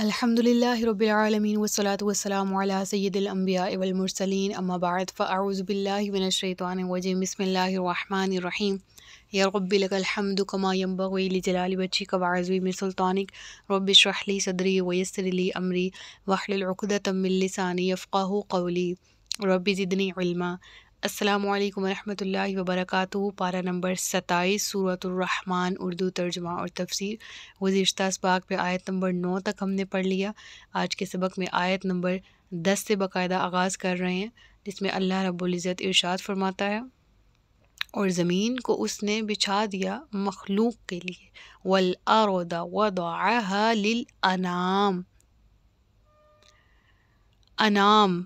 الحمد لله رب العالمين والصلاة والسلام على سيد الأنبياء والمرسلين أما بعد فأعوذ بالله من الشيطان الرجيم بسم الله الرحمن الرحيم يا رب لك الحمد كما ينبغي لجلال وجهك وعظيم سلطانك رب اشرح لي صدري ويسر لي أمري واحلل عقدة من لساني يفقه قولي رب زدني علما असलकम वरहमल वबरक पारा नंबर सताईस सूरतरहमान उर्दू तर्जमा और तफसीर गुज्त इसबाक पे आयत नंबर नौ तक हमने पढ़ लिया आज के सबक में आयत नंबर दस से बाकायदा आगाज़ कर रहे हैं जिसमें अल्लाह रबुल्ज़त इरशाद फरमाता है और ज़मीन को उसने बिछा दिया मखलूक के लिए वल आरोदा वदाह लिल अनाम अनाम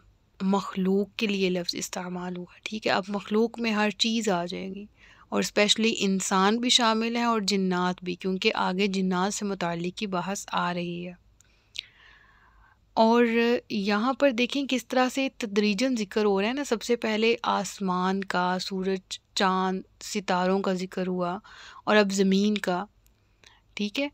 मखलूक के लिए लफ्ज़ इस्तेमाल हुआ ठीक है अब मखलूक में हर चीज़ आ जाएगी और स्पेशली इंसान भी शामिल है और जन्ात भी क्योंकि आगे जन्ात से मुतल की बहस आ रही है और यहाँ पर देखें किस तरह से तदरीजन ज़िक्र हो रहा है ना सबसे पहले आसमान का सूरज चाँद सितारों का ज़िक्र हुआ और अब ज़मीन का ठीक है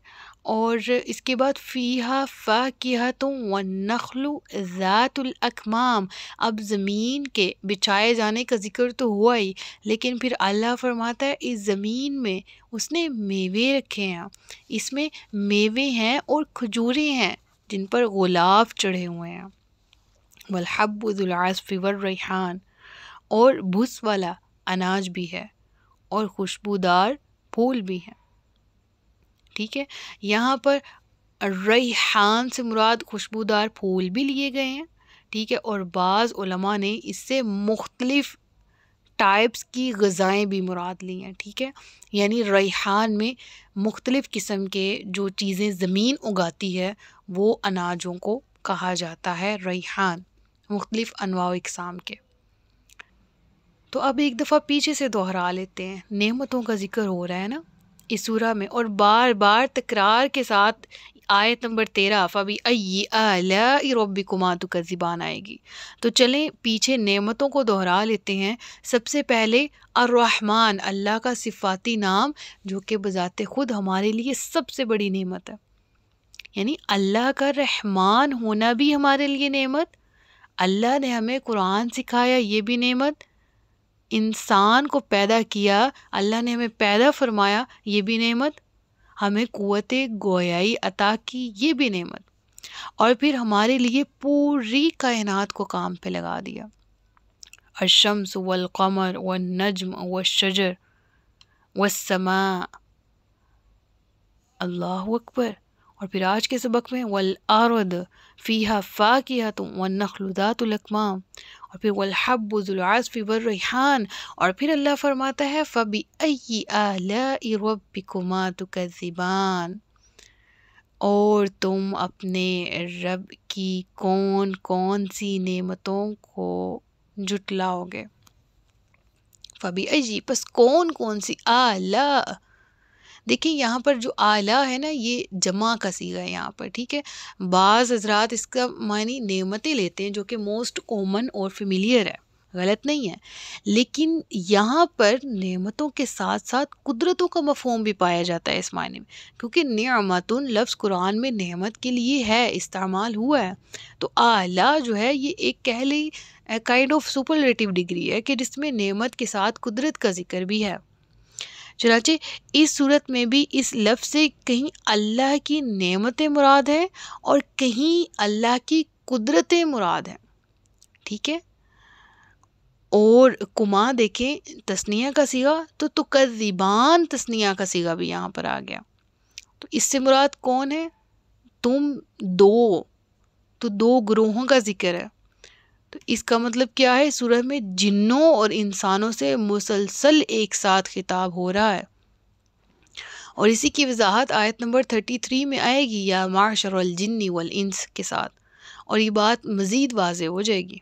और इसके बाद फ़ीहा फ़ा किया तो वनखलु ज़ातुलकमाम अब ज़मीन के बिछाए जाने का ज़िक्र तो हुआ ही लेकिन फिर अल्लाह फरमाता है इस ज़मीन में उसने मेवे रखे हैं इसमें मेवे हैं और खजूरें हैं जिन पर गुलाब चढ़े हुए हैं वलहब्बुलआसफ़िवर रैहान और भुस वाला अनाज भी है और खुशबूदार फूल भी हैं ठीक है यहाँ पर रईहान से मुराद खुशबूदार फूल भी लिए गए हैं ठीक है और बाज़ ने इससे मुख्तलिफ़ टाइप्स की गज़ाएँ भी मुराद ली हैं ठीक है यानी रईहान में मुख्तलिफ़ किस्म के जो चीज़ें ज़मीन उगाती है वो अनाजों को कहा जाता है रईहान मुख्तलिफ़ अनवा इकसाम के तो अब एक दफ़ा पीछे से दोहरा लेते हैं नेमतों का जिक्र हो रहा है ना इस सूरा में और बार बार तकरार के साथ आयत नंबर तेरह फ़बी रबिकुमा का ज़िबान आएगी तो चलें पीछे नेमतों को दोहरा लेते हैं सबसे पहले अर्रहमान अल्लाह का सिफाती नाम जो कि बज़ात ख़ुद हमारे लिए सबसे बड़ी नेमत है यानी अल्लाह का रहमान होना भी हमारे लिए नेमत अल्लाह ने हमें कुरान सिखाया ये भी नेमत इंसान को पैदा किया अल्लाह ने हमें पैदा फरमाया ये भी नेमत हमें क़वत गोयाई अता की ये भी नेमत और फिर हमारे लिए पूरी कायनात को काम पे लगा दिया अशम्स वल कमर व नजम व शजर व समा अल्लाह अकबर और फिर आज के सबक में वल आरद फ़ीहा किया तो व नखलुदातुलकमाम और फिर वलहब ज़ुलआसफ़ी वर्रहान और फिर अल्लाह फरमाता है फ़बी अई आलबिकुमा तुकज़िबान और तुम अपने रब की कौन कौन सी नेमतों को जुटलाओगे फ़बी अजी बस कौन कौन सी आला देखिए यहाँ पर जो आला है ना ये जमा का सीगा है यहाँ पर ठीक है बाज़ हजरात इसका मानी नेमतें लेते हैं जो कि मोस्ट कॉमन और फेमिलियर है गलत नहीं है लेकिन यहाँ पर नेमतों के साथ साथ कुदरतों का मफहम भी पाया जाता है इस मायने में क्योंकि नियामतन लफ्ज़ कुरान में नेमत के लिए है इस्तेमाल हुआ है तो आला जो है ये एक कहली काइंड ऑफ सुपरलेटिव डिग्री है कि जिसमें नेमत के साथ कुदरत का जिक्र भी है चुनाचे इस सूरत में भी इस लफ्ज़ से कहीं अल्लाह की नमत मुराद है और कहीं अल्लाह की कुदरत मुराद हैं ठीक है और कुमा देखें तस्निया का सीगा तो तुकरीबान तस्निया का सिगा भी यहाँ पर आ गया तो इससे मुराद कौन है तुम दो तो दो ग्रोहों का जिक्र है इसका मतलब क्या है सूरह में जिन्नों और इंसानों से मुसलसल एक साथ खिताब हो रहा है और इसी की वजाहत आयत नंबर थर्टी थ्री में आएगी या माशर जिन्नी वल इंस के साथ और ये बात मज़ीद वाज हो जाएगी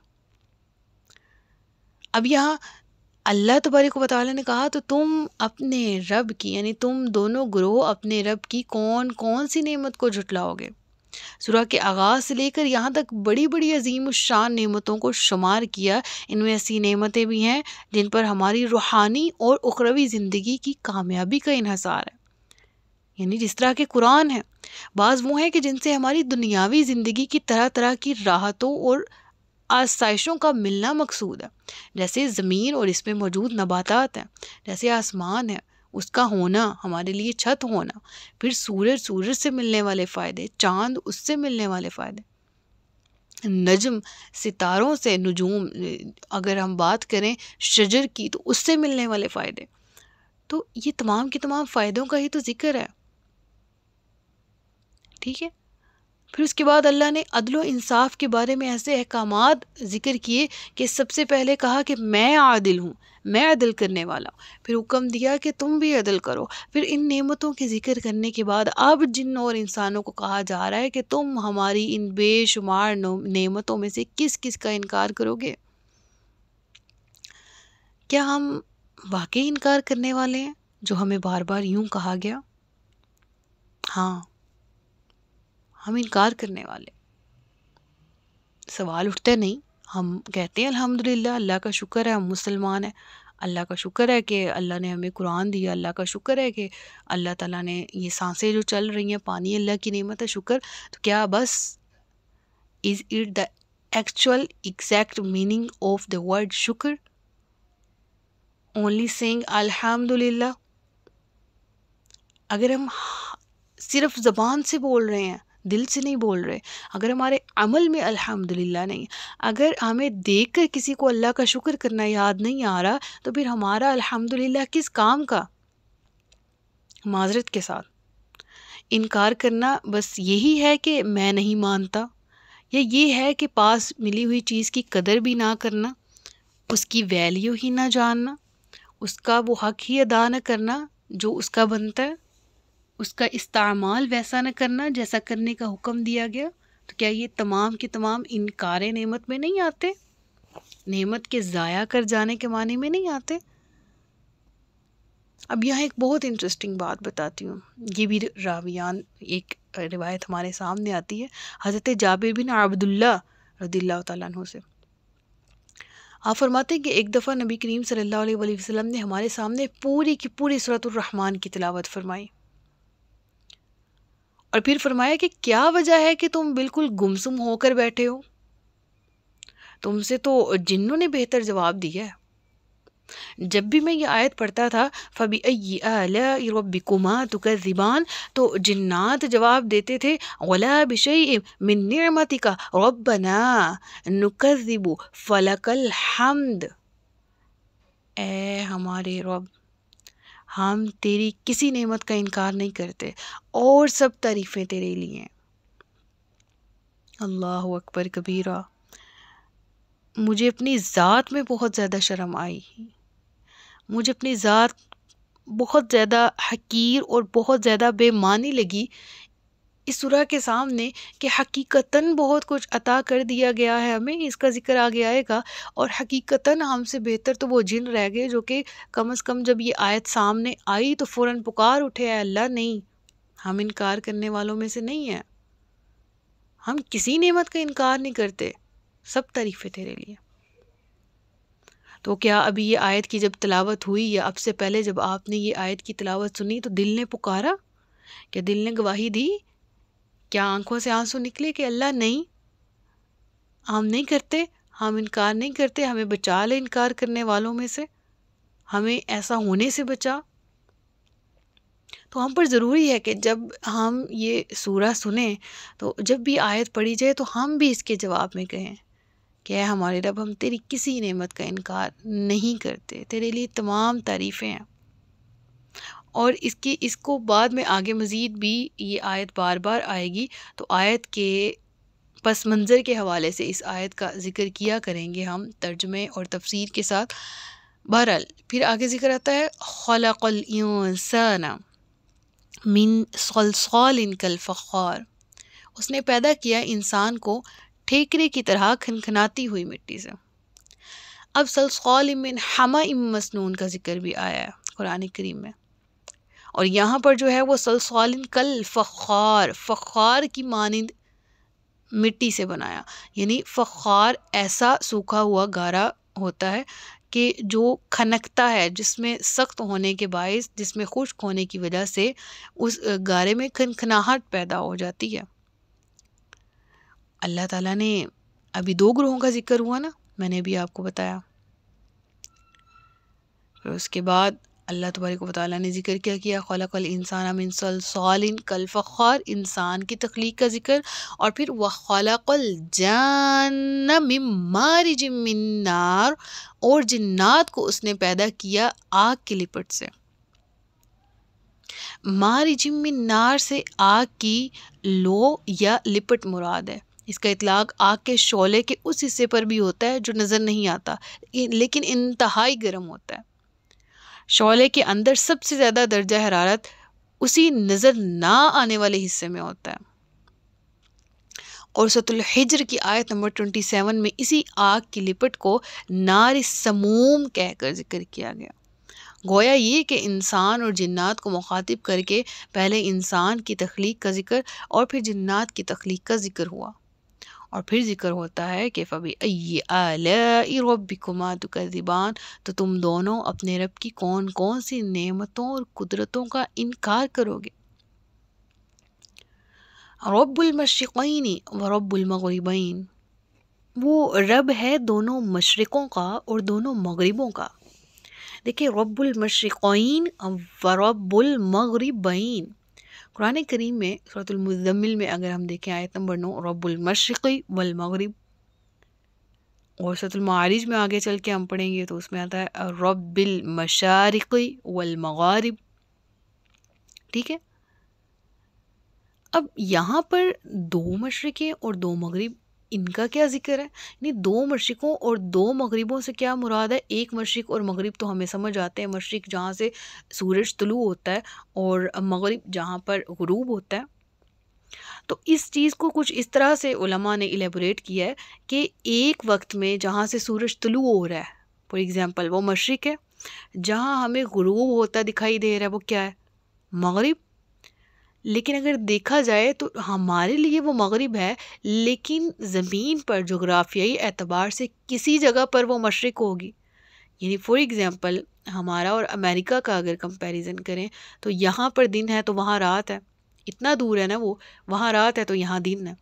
अब यहाँ अल्लाह तबारक वाली ने कहा तो तुम अपने रब की यानी तुम दोनों ग्रोह अपने रब की कौन कौन सी नेमत को जुटलाओगे सुरह के आगाज़ से लेकर यहाँ तक बड़ी बड़ी अजीम शान नेमतों को शुमार किया इनमें ऐसी नेमतें भी हैं जिन पर हमारी रूहानी और उखरवी ज़िंदगी की कामयाबी का इहसार है यानी जिस तरह के कुरान हैं बाज़ वो हैं कि जिनसे हमारी दुनियावी ज़िंदगी की तरह तरह की राहतों और आसाइशों का मिलना मकसूद है जैसे ज़मीन और इसमें मौजूद नबातात हैं जैसे आसमान है उसका होना हमारे लिए छत होना फिर सूरज सूरज से मिलने वाले फ़ायदे चांद उससे मिलने वाले फ़ायदे नजम सितारों से नजूम अगर हम बात करें शजर की तो उससे मिलने वाले फ़ायदे तो ये तमाम के तमाम फ़ायदों का ही तो ज़िक्र है ठीक है फिर उसके बाद अल्लाह ने अदलो इंसाफ के बारे में ऐसे अहकाम ज़िक्र किए कि सबसे पहले कहा कि मैं आदिल हूँ मैं अदल करने वाला हूँ फिर हुक्म दिया कि तुम भी अदल करो फिर इन नेमतों के जिक्र करने के बाद अब जिन और इंसानों को कहा जा रहा है कि तुम हमारी इन बेशुमार नेमतों में से किस किस का इनकार करोगे क्या हम वाकई इनकार करने वाले हैं जो हमें बार बार यूं कहा गया हाँ हम इनकार करने वाले सवाल उठते नहीं हम कहते हैं अल्हम्दुलिल्लाह अल्लाह का शुक्र है हम मुसलमान हैं अल्लाह का शुक्र है कि अल्लाह ने हमें कुरान दिया अल्लाह का शुक्र है कि अल्लाह ताला ने ये सांसें जो चल रही हैं पानी अल्लाह की नेमत है शुक्र तो क्या बस is it the actual exact meaning of the word शुक्र ओनली सेंग अल्हम्दुलिल्लाह अगर हम सिर्फ ज़बान से बोल रहे हैं दिल से नहीं बोल रहे अगर हमारे अमल में अल्हम्दुलिल्लाह नहीं अगर हमें देख कर किसी को अल्लाह का शुक्र करना याद नहीं आ रहा तो फिर हमारा अल्हम्दुलिल्लाह किस काम का माजरत के साथ इनकार करना बस यही है कि मैं नहीं मानता या ये है कि पास मिली हुई चीज़ की कदर भी ना करना उसकी वैल्यू ही ना जानना उसका वो हक ही अदा न करना जो उसका बनता है उसका इस्तेमाल वैसा न करना जैसा करने का हुक्म दिया गया तो क्या ये तमाम के तमाम इनकार नेमत में नहीं आते नेमत के ज़ाया कर जाने के माने में नहीं आते अब यहाँ एक बहुत इंटरेस्टिंग बात बताती हूँ ये भी रावियान एक रिवायत हमारे सामने आती है हज़रत जाबिर बिन अब्दुल्ला रदील्ला तु से आप फरमाते हैं कि एक दफ़ा नबी करीम सल्लल्लाहु अलैहि वसल्लम ने हमारे सामने पूरी की पूरी रहमान की तलावत फरमाई और फिर फरमाया कि क्या वजह है कि तुम बिल्कुल गुमसुम होकर बैठे हो तुमसे तो जिन्हों ने बेहतर जवाब दिया है जब भी मैं ये आयत पढ़ता था फ़बी रबिकुमा तुकरिबान तो जिन्नात जवाब देते थे वला बिशई मिनमती का रबना नुकर नुकरिबू फलकल हमद ए हमारे रब हम तेरी किसी नेमत का इनकार नहीं करते और सब तारीफ़ें तेरे लिए अल्लाह अकबर कबीरा मुझे अपनी ज़ात में बहुत ज़्यादा शर्म आई मुझे अपनी ज़ात बहुत ज़्यादा हकीर और बहुत ज़्यादा बेमानी लगी इस सुरह के सामने कि हकीकतन बहुत कुछ अता कर दिया गया है हमें इसका ज़िक्र आगे आएगा और हकीकतन हमसे बेहतर तो वो जिन रह गए जो कि कम अज़ कम जब ये आयत सामने आई तो फ़ौर पुकार उठे अल्लाह नहीं हम इनकार करने वालों में से नहीं हैं हम किसी नेमत का इनकार नहीं करते सब तारीफ़ें तेरे लिए तो क्या अभी ये आयत की जब तलावत हुई या अब से पहले जब आपने ये आयत की तलावत सुनी तो दिल ने पुकारा क्या दिल ने गवाही दी क्या आंखों से आंसू निकले कि अल्लाह नहीं हम नहीं करते हम इनकार नहीं करते हमें बचा ले इनकार करने वालों में से हमें ऐसा होने से बचा तो हम पर ज़रूरी है कि जब हम ये सूरा सुने तो जब भी आयत पढ़ी जाए तो हम भी इसके जवाब में कहें कि हमारे रब हम तेरी किसी नेमत का इनकार नहीं करते तेरे लिए तमाम तारीफ़ें हैं और इसकी इसको बाद में आगे मज़ीद भी ये आयत बार बार आएगी तो आयत के पस मंज़र के हवाले से इस आयत का ज़िक्र किया करेंगे हम तर्जमे और तफसीर के साथ बहरहाल फिर आगे ज़िक्र आता है खलक़लसाना मिन सलसल इनकल फ़ार उसने पैदा किया इंसान को ठेकरे की तरह खनखनाती हुई मिट्टी से अब सलसल मिन हम इम मसनून का जिक्र भी आया है कुरान करीम में और यहाँ पर जो है वो सलसालिन कल फ़ार फ़ार की मानंद मिट्टी से बनाया यानी फ़ार ऐसा सूखा हुआ गारा होता है कि जो खनकता है जिसमें सख्त होने के बायस जिसमें खुश्क होने की वजह से उस गारे में खनखनाहट पैदा हो जाती है अल्लाह ताला ने अभी दो ग्रहों का जिक्र हुआ ना मैंने भी आपको बताया फिर उसके बाद अल्लाह तबारक वाली ने जिक्र क्या किया खलकल इंसान अमिन सलसाल कल फ़ार इंसान की तख्लीक का जिक्र और फिर वह खलकल जान मारी जिमिनार और जन्नात को उसने पैदा किया आग की लिपट से मारी जिमिनार से आग की लो या लिपट मुराद है इसका इतलाक आग के शोले के उस हिस्से पर भी होता है जो नज़र नहीं आता लेकिन इंतहाई गर्म होता है शोले के अंदर सबसे ज़्यादा दर्जा हरारत उसी नज़र ना आने वाले हिस्से में होता है और सतुल्हिजर की आयत नंबर ट्वेंटी सेवन में इसी आग की लिपट को नार समूम कहकर जिक्र किया गया गोया ये कि इंसान और जन्नात को मुखातिब करके पहले इंसान की तख्लीक का जिक्र और फिर जन्नात की तख्लीक का जिक्र हुआ और फिर जिक्र होता है कि फ़बी रबिकुमा तुकज़िबान तो तुम दोनों अपने रब की कौन कौन सी नेमतों और कुदरतों का इनकार करोगे रबुलमशनी व रबुलमगरबैन वो रब है दोनों मशरक़ों का और दोनों मगरबों का देखिए रबुलमशक़ैन व रबुलमगरबैन कुरान करीम में सूरतमज़म्मिल में अगर हम देखें आयत नंबर नौ रबुलमशी वलमगरब और सतलमारिज में आगे चल के हम पढ़ेंगे तो उसमें आता है रब्बिल मशारक़ी ठीक है अब यहाँ पर दो मशरक़ें और दो मगरब इनका क्या जिक्र है यानी दो मशरक़ों और दो मगरबों से क्या मुराद है एक मशरक़ और मगरब तो हमें समझ आते हैं मशरक़ जहाँ से सूरज तलु होता है और मगरब जहाँ पर गरूब होता है तो इस चीज़ को कुछ इस तरह से उलमा ने एलेबोरेट किया है कि एक वक्त में जहाँ से सूरज तलु हो रहा है फॉर एग्ज़ाम्पल वो मशरक़ है जहाँ हमें गरूब होता दिखाई दे रहा है वो क्या है मगरब लेकिन अगर देखा जाए तो हमारे लिए वो मगरब है लेकिन ज़मीन पर जोग्राफियाई एतबार से किसी जगह पर वो मशरक़ होगी यानी फ़ॉर एग्ज़ाम्पल हमारा और अमेरिका का अगर कंपेरिज़न करें तो यहाँ पर दिन है तो वहाँ रात है इतना दूर है ना वो वहाँ रात है तो यहाँ दिन है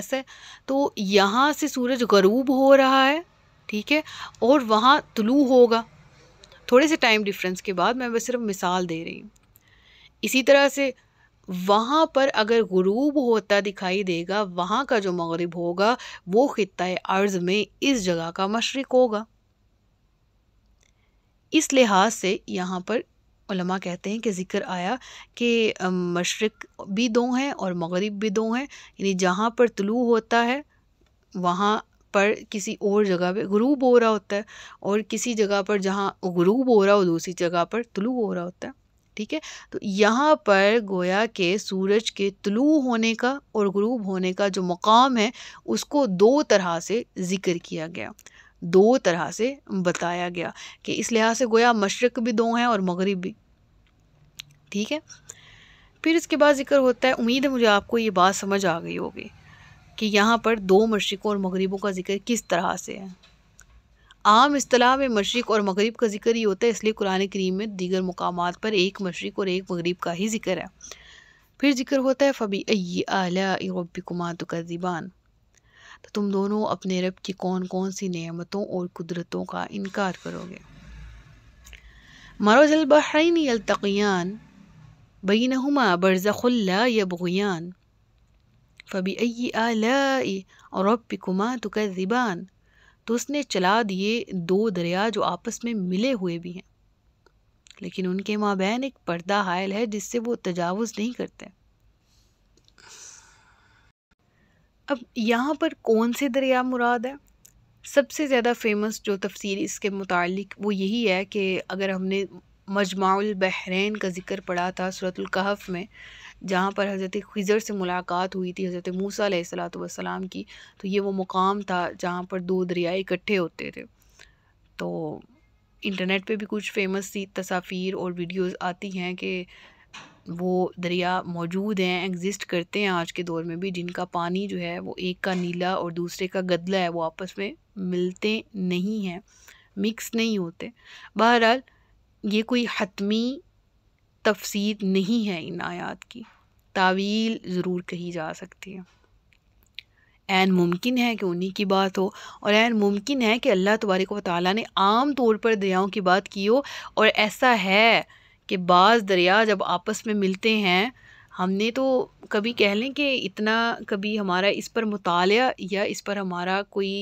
ऐसे तो यहाँ से सूरज गरूब हो रहा है ठीक है और वहाँ तुलू होगा थोड़े से टाइम डिफरेंस के बाद मैं बस सिर्फ मिसाल दे रही हूँ इसी तरह से वहाँ पर अगर गुरूब होता दिखाई देगा वहाँ का जो मगरब होगा वो ख़त्ता अर्ज़ में इस जगह का मशरक़ होगा इस लिहाज से यहाँ पर उलमा कहते हैं कि ज़िक्र आया कि मशरक़ भी दो हैं और मगरब भी दो हैं यानी जहाँ पर तलू होता है वहाँ पर किसी और जगह पे गुरूब हो रहा होता है और किसी जगह पर जहाँ गुरूब हो रहा हो दूसरी जगह पर तलू हो रहा होता है ठीक है तो यहाँ पर गोया के सूरज के तलू होने का और गरूब होने का जो मकाम है उसको दो तरह से ज़िक्र किया गया दो तरह से बताया गया कि इस लिहाज से गोया मशरक़ भी दो हैं और मगरब भी ठीक है फिर इसके बाद जिक्र होता है उम्मीद है मुझे आपको ये बात समझ आ गई होगी कि यहाँ पर दो मशरक़ों और मगरबों का जिक्र किस तरह से है आम असलाह में मशरक़ और मगरब का जिक्र ही होता है इसलिए कुरान करीम में दीगर मकाम पर एक मशरक़ और एक मगरब का ही जिक्र है फिर जिक्र होता है फ़बी अयी का तकजीबान तो तुम दोनों अपने रब की कौन कौन सी नियमतों और कुदरतों का इनकार करोगे मरोजल अलतियान बई नुमा हमा या यबगयान फ़बी अयी आला और का तकजीबान तो उसने चला दिए दो दरिया जो आपस में मिले हुए भी हैं लेकिन उनके बहन एक पर्दा हायल है जिससे वो तजावज़ नहीं करते अब यहाँ पर कौन से दरिया मुराद है सबसे ज़्यादा फेमस जो तफसीर इसके मुतालिक वो यही है कि अगर हमने मजमाउल बहरीन का ज़िक्र पढ़ा था सूरतुल्कहफ़ में जहाँ पर हज़रत खज़र से मुलाकात हुई थी हज़रत मूसा सलाम की तो ये वो मुकाम था जहाँ पर दो दरिया इकट्ठे होते थे तो इंटरनेट पे भी कुछ फेमस सी तस्वीर और वीडियोस आती हैं कि वो दरिया मौजूद हैं एग्जिस्ट करते हैं आज के दौर में भी जिनका पानी जो है वो एक का नीला और दूसरे का गदला है वो आपस में मिलते नहीं हैं मिक्स नहीं होते बहरहाल ये कोई हतमी तफसीर नहीं है इन आयात की तावील ज़रूर कही जा सकती है एन मुमकिन है कि उन्हीं की बात हो और एन मुमकिन है कि अल्लाह तबारक व ताली ने आम तौर पर दरियाओं की बात की हो और ऐसा है कि बाज़ दरिया जब आपस में मिलते हैं हमने तो कभी कह लें कि इतना कभी हमारा इस पर मुताल या इस पर हमारा कोई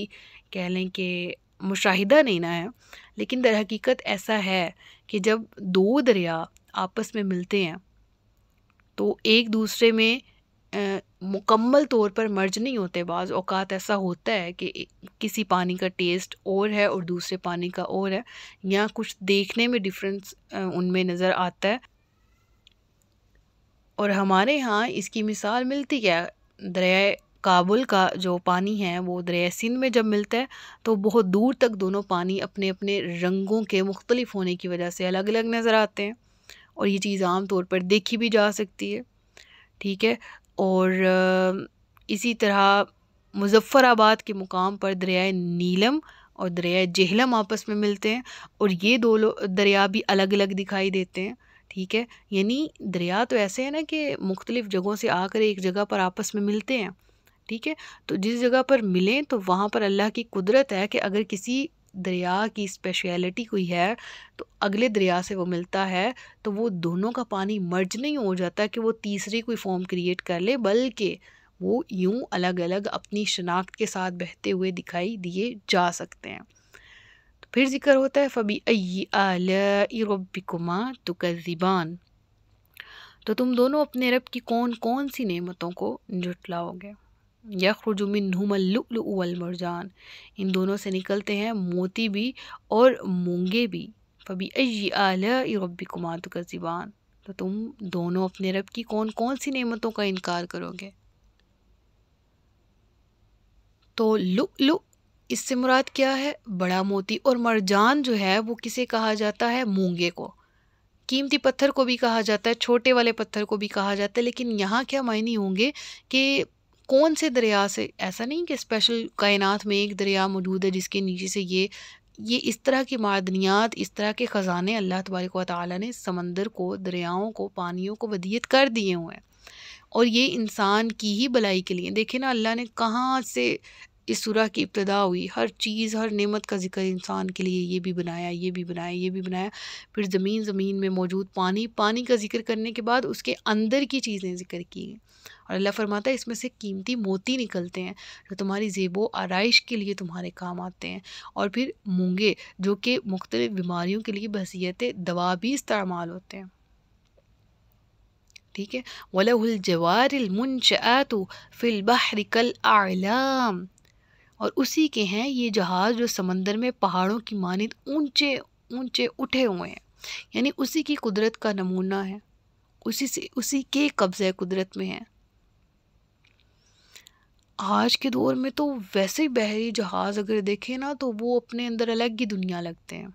कह लें कि मुशाह नहीं ना है लेकिन दर हकीकत ऐसा है कि जब दो दरिया आपस में मिलते हैं तो एक दूसरे में मुकम्मल तौर पर मर्ज नहीं होते बाज़ अवकात ऐसा होता है कि किसी पानी का टेस्ट और है और दूसरे पानी का और है या कुछ देखने में डिफरेंस उनमें नज़र आता है और हमारे यहाँ इसकी मिसाल मिलती क्या दरिया काबुल का जो पानी है वो दरियासिन में जब मिलता है तो बहुत दूर तक दोनों पानी अपने अपने रंगों के मुख्तलिफ होने की वजह से अलग अलग नज़र आते हैं और ये चीज़ आम तौर पर देखी भी जा सकती है ठीक है और इसी तरह मुजफ़्फ़राबाद के मुकाम पर दरियाए नीलम और दरियाए जहलम आपस में मिलते हैं और ये दो दरिया भी अलग अलग दिखाई देते हैं ठीक है यानी दरिया तो ऐसे हैं ना कि मुख्तलिफ़ जगहों से आकर एक जगह पर आपस में मिलते हैं ठीक है तो जिस जगह पर मिलें तो वहाँ पर अल्लाह की कुदरत है कि अगर किसी दरिया की स्पेशलिटी कोई है तो अगले दरिया से वो मिलता है तो वो दोनों का पानी मर्ज नहीं हो जाता कि वो तीसरी कोई फॉर्म क्रिएट कर ले बल्कि वो यूं अलग अलग अपनी शनाख्त के साथ बहते हुए दिखाई दिए जा सकते हैं तो फिर जिक्र होता है फ़बी अबिकुमा तो कज़िबान तो तुम दोनों अपने रब की कौन कौन सी नेमतों को जुटलाओगे यखरुज मिन मरजान इन दोनों से निकलते हैं मोती भी और मूंगे भी फबी अजी रबी कुमात का ज़िबान तो तुम दोनों अपने रब की कौन कौन सी नेमतों का इनकार करोगे तो लुक लुक इससे मुराद क्या है बड़ा मोती और मरजान जो है वो किसे कहा जाता है मूंगे को कीमती पत्थर को भी कहा जाता है छोटे वाले पत्थर को भी कहा जाता है लेकिन यहाँ क्या मायने होंगे कि कौन से दरिया से ऐसा नहीं कि स्पेशल कायनात में एक दरिया मौजूद है जिसके नीचे से ये ये इस तरह की मादनियात इस तरह के ख़जाने अल्लाह तबारक व ने समंदर को दरियाओं को पानियों को वदियत कर दिए हुए हैं और ये इंसान की ही भलाई के लिए देखे ना अल्लाह ने कहाँ से इस सूरह की इब्तदा हुई हर चीज़ हर नेमत का जिक्र इंसान के लिए ये भी बनाया ये भी बनाया ये भी बनाया फिर ज़मीन ज़मीन में मौजूद पानी पानी का जिक्र करने के बाद उसके अंदर की चीज़ें जिक्र की और अल्लाह फरमाता है इसमें से कीमती मोती निकलते हैं जो तुम्हारी जेबो आरइश के लिए तुम्हारे काम आते हैं और फिर मूँगे जो कि मुख्तलिफ़ बीमारियों के लिए बसीत दवा भी इस्तेमाल होते हैं ठीक है वलजवारमुनशातु फ़िलबहर कल आलाम और उसी के हैं ये जहाज़ जो समंदर में पहाड़ों की मानद ऊंचे ऊंचे उठे हुए हैं यानी उसी की कुदरत का नमूना है उसी से उसी के कब्जे कुदरत में है आज के दौर में तो वैसे ही बहरी जहाज़ अगर देखें ना तो वो अपने अंदर अलग ही दुनिया लगते हैं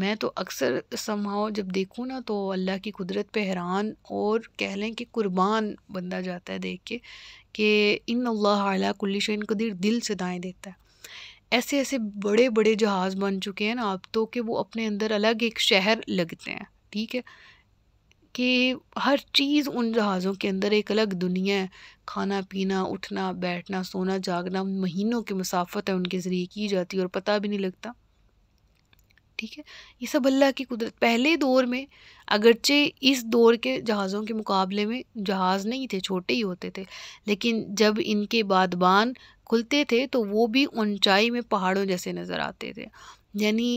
मैं तो अक्सर समाओ जब देखूँ ना तो अल्लाह की कुदरत पे हैरान और कह लें कि कुर्बान बंदा जाता है देख के कि इन अल्लाह अला कुल्ली शन कदीर दिल से दाएँ देता है ऐसे ऐसे बड़े बड़े जहाज़ बन चुके हैं ना अब तो कि वो अपने अंदर अलग एक शहर लगते हैं ठीक है कि हर चीज़ उन जहाज़ों के अंदर एक अलग दुनिया है खाना पीना उठना बैठना सोना जागना महीनों की मुसाफत है उनके ज़रिए की जाती है और पता भी नहीं लगता ठीक है ये सब अल्लाह की कुदरत पहले दौर में अगरचे इस दौर के जहाज़ों के मुकाबले में जहाज़ नहीं थे छोटे ही होते थे लेकिन जब इनके बादबान खुलते थे तो वो भी ऊंचाई में पहाड़ों जैसे नज़र आते थे यानी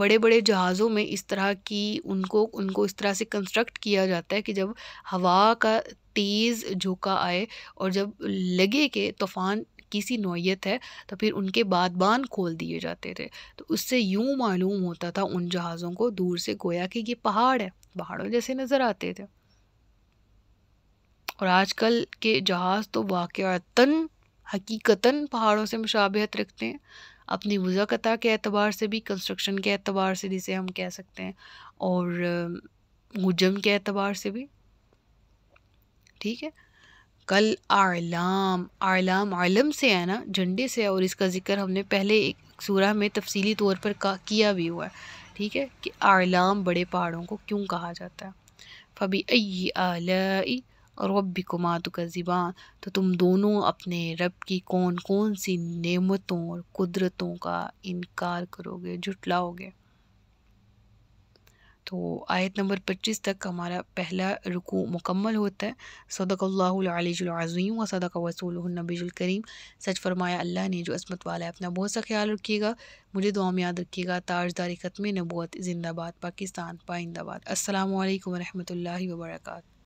बड़े बड़े जहाज़ों में इस तरह की उनको उनको इस तरह से कंस्ट्रक्ट किया जाता है कि जब हवा का तेज़ झोंका आए और जब लगे कि तूफ़ान की सी नौीयत है तो फिर उनके बादबान खोल दिए जाते थे तो उससे यूँ मालूम होता था उन जहाज़ों को दूर से गोया कि ये पहाड़ है पहाड़ों जैसे नज़र आते थे और आजकल के जहाज़ तो वाक़ता हकीकता पहाड़ों से मुशाबहत रखते हैं अपनी वज़ाकता के अतबार से भी कंस्ट्रक्शन के अतबार से जिसे हम कह सकते हैं और मुजम के अतबार से भी ठीक है कल आलाम आलाम आलम से है ना झंडे से और इसका ज़िक्र हमने पहले एक सूरह में तफसीली तौर पर का किया भी हुआ है ठीक है कि आलाम बड़े पहाड़ों को क्यों कहा जाता है फबी अई आलाई और रब का ज़िबान तो तुम दोनों अपने रब की कौन कौन सी नेमतों और कुदरतों का इनकार करोगे जुटलाओगे तो आयत नंबर 25 तक हमारा पहला रुकू मुकम्मल होता है सदक़ल्लाज़ीम व सदक वसूलनबीजुलकरीम सच फरमाया अल्लाह ने जो असमत वाला है अपना बहुत सा ख्याल रखिएगा मुझे दुआ में याद रखिएगा ताजदारी ख़त्म नबूत जिंदाबाद पाकिस्तान पाइंदाबाद असल वरहमल वर्का